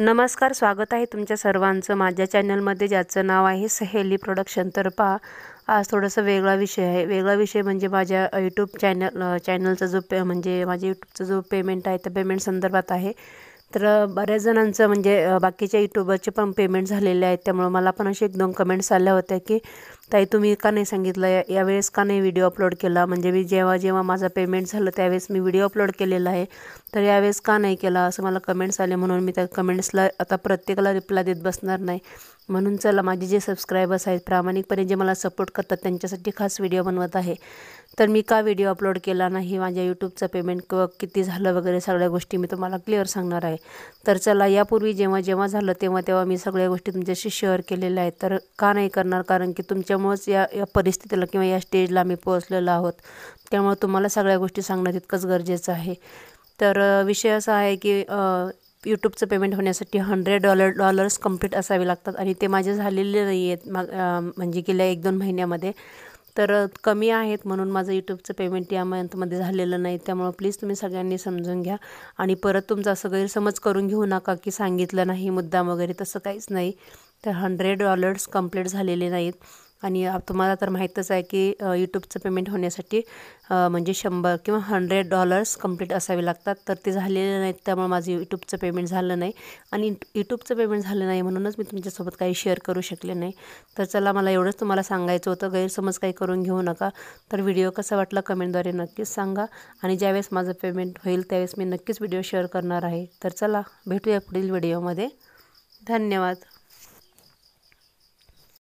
नमस्कार स्वागत आहे तुमच्या सर्वांचं माझ्या चॅनलमध्ये ज्याचं नाव आहे सहेली प्रोडक्शन तर पा आज थोडंसं वेगळा विषय आहे वेगळा विषय म्हणजे माझ्या यूट्यूब चॅनल चॅनलचा जो पे म्हणजे माझ्या यूट्यूबचा जो पेमेंट आहे त्या पेमेंट संदर्भात आहे तर बऱ्याच जणांचं म्हणजे बाकीच्या यूट्यूबरचे पण पेमेंट झालेले आहेत त्यामुळं मला पण असे एक दोन कमेंट्स आल्या होत्या की ताई तुम्ही का नाही सांगितलं या यावेळेस का नाही व्हिडिओ अपलोड केला म्हणजे मी जेव्हा जेव्हा माझा पेमेंट झालं त्यावेळेस मी व्हिडिओ अपलोड केलेला आहे तर यावेळेस का नाही केला असं मला कमेंट्स आले म्हणून मी त्या कमेंट्सला आता प्रत्येकाला रिप्लाय देत बसणार नाही म्हणून चला माझे जे सबस्क्रायबर्स आहेत प्रामाणिकपणे जे मला सपोर्ट करतात त्यांच्यासाठी खास व्हिडिओ बनवत आहे तर मी का व्हिडिओ अपलोड केला नाही माझ्या यूट्यूबचं पेमेंट किंवा किती झालं वगैरे सगळ्या गोष्टी मी तुम्हाला क्लिअर सांगणार आहे तर चला यापूर्वी जेव्हा जेव्हा झालं तेव्हा तेव्हा मी सगळ्या गोष्टी तुमच्याशी शेअर केलेल्या आहेत तर का नाही करणार कारण की तुमच्या त्यामुळेच या या परिस्थितीला किंवा या स्टेजला आम्ही पोहोचलेलो आहोत त्यामुळं तुम्हाला सगळ्या गोष्टी सांगणं तितकंच गरजेचं आहे तर विषय असा आहे की यूट्यूबचं पेमेंट होण्यासाठी हंड्रेड डॉलर डॉलर्स कंप्लीट असावे लागतात आणि ते माझे झालेले नाही आहेत मग म्हणजे गेल्या एक दोन महिन्यामध्ये तर कमी आहेत म्हणून माझं यूट्यूबचं पेमेंट या मंथमध्ये झालेलं नाही त्यामुळं प्लीज तुम्ही सगळ्यांनी समजून घ्या आणि परत तुमचा असं गैरसमज करून घेऊ नका की सांगितलं नाही मुद्दाम वगैरे तसं काहीच नाही तर हंड्रेड डॉलर्स कंप्लीट झालेले नाहीत आणि तुम्हाला तर माहीतच आहे की यूट्यूबचं पेमेंट होण्यासाठी म्हणजे शंभर किंवा हंड्रेड डॉलर्स कंप्लीट असावे लागतात तर ते झालेले नाहीत त्यामुळे माझं यूट्यूबचं पेमेंट झालं नाही आणि यूट्यूबचं पेमेंट झालं नाही म्हणूनच मी तुमच्यासोबत काही शेअर करू शकले नाही तर चला मला एवढंच तुम्हाला सांगायचं होतं गैरसमज काही करून घेऊ नका तर व्हिडिओ कसा वाटला कमेंटद्वारे नक्कीच सांगा आणि ज्यावेळेस माझं पेमेंट होईल त्यावेळेस मी नक्कीच व्हिडिओ शेअर करणार आहे तर चला भेटूया पुढील व्हिडिओमध्ये धन्यवाद